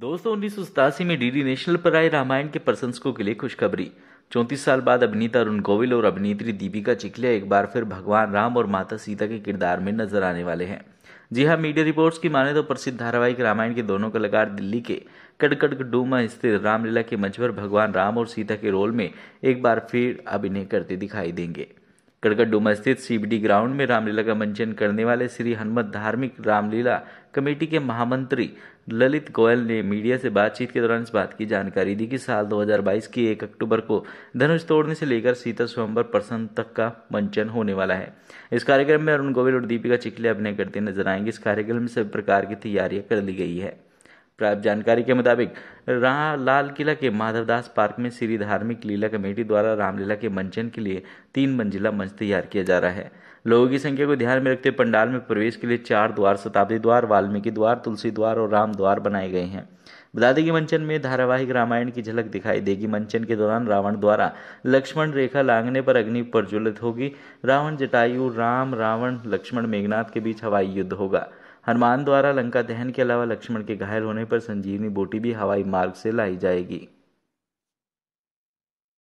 दोस्तों उन्नीस में डीडी नेशनल पर आए रामायण के प्रशंसकों के लिए खुशखबरी चौंतीस साल बाद अभिनेता अरुण गोविल और अभिनेत्री दीपिका चिखलिया एक बार फिर भगवान राम और माता सीता के किरदार में नजर आने वाले हैं जी हाँ मीडिया रिपोर्ट्स की माने तो प्रसिद्ध धारावाहिक रामायण के दोनों कलाकार दिल्ली के डूमा स्थित रामलीला के मंच पर भगवान राम और सीता के रोल में एक बार फिर अभिनय करते दिखाई देंगे कड़कड़ डूमा स्थित सीबीडी ग्राउंड में रामलीला का मंचन करने वाले श्री हनुमत धार्मिक रामलीला कमेटी के महामंत्री ललित गोयल ने मीडिया से बातचीत के दौरान इस बात की जानकारी दी कि साल 2022 की 1 अक्टूबर को धनुष तोड़ने से लेकर सीता स्वयंवर प्रसन्न तक का मंचन होने वाला है इस कार्यक्रम में अरुण गोविल और दीपिका चिखले अभिनय करते नजर आएंगे इस कार्यक्रम में सभी प्रकार की तैयारियां कर ली गई है प्राप्त जानकारी के मुताबिक राम लाल किला के माधवदास पार्क में श्री धार्मिक लीला कमेटी द्वारा रामलीला के मंचन के लिए तीन मंजिला मंच तैयार किया जा रहा है लोगों की संख्या को ध्यान में रखते पंडाल में प्रवेश के लिए चार द्वार शताब्दी द्वार वाल्मीकि द्वार तुलसी द्वार और राम द्वार बनाए गए हैं बता दें कि मंचन में धारावाहिक रामायण की झलक दिखाई देगी मंचन के दौरान रावण द्वारा लक्ष्मण रेखा लांगने पर अग्नि प्रज्वलित होगी रावण जटायु राम रावण लक्ष्मण मेघनाथ के बीच हवाई युद्ध होगा हनुमान द्वारा लंका दहन के अलावा लक्ष्मण के घायल होने पर संजीवनी बोटी भी हवाई मार्ग से लाई जाएगी